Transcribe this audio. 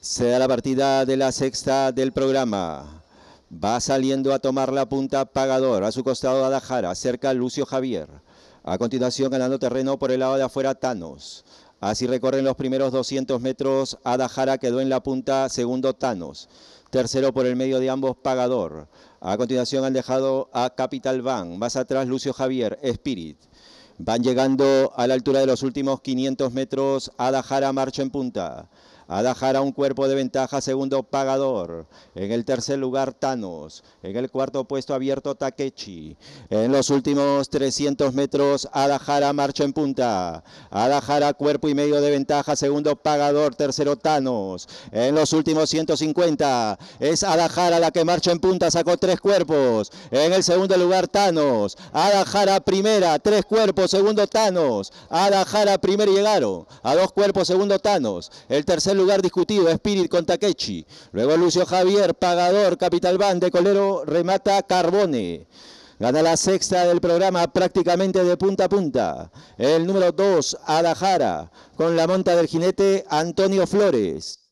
Se da la partida de la sexta del programa. Va saliendo a tomar la punta Pagador. A su costado Adahara. Cerca Lucio Javier. A continuación ganando terreno por el lado de afuera Thanos. Así recorren los primeros 200 metros. Adahara quedó en la punta. Segundo Thanos. Tercero por el medio de ambos Pagador. A continuación han dejado a Capital Bank. Más atrás Lucio Javier. Spirit. Van llegando a la altura de los últimos 500 metros. Adajara marcha en punta. Adahara, un cuerpo de ventaja, segundo Pagador. En el tercer lugar Thanos. En el cuarto puesto abierto Takechi. En los últimos 300 metros Adahara, marcha en punta. Adahara, cuerpo y medio de ventaja, segundo Pagador, tercero Thanos. En los últimos 150 es Adahara la que marcha en punta, sacó tres cuerpos. En el segundo lugar Thanos. Adahara, primera, tres cuerpos, segundo Thanos. Adahara, primero llegaron. A dos cuerpos, segundo Thanos. El tercer lugar discutido, Spirit con Takechi. Luego Lucio Javier, Pagador, Capital Band, de Colero, remata Carbone. Gana la sexta del programa prácticamente de punta a punta. El número 2, Adajara, con la monta del jinete Antonio Flores.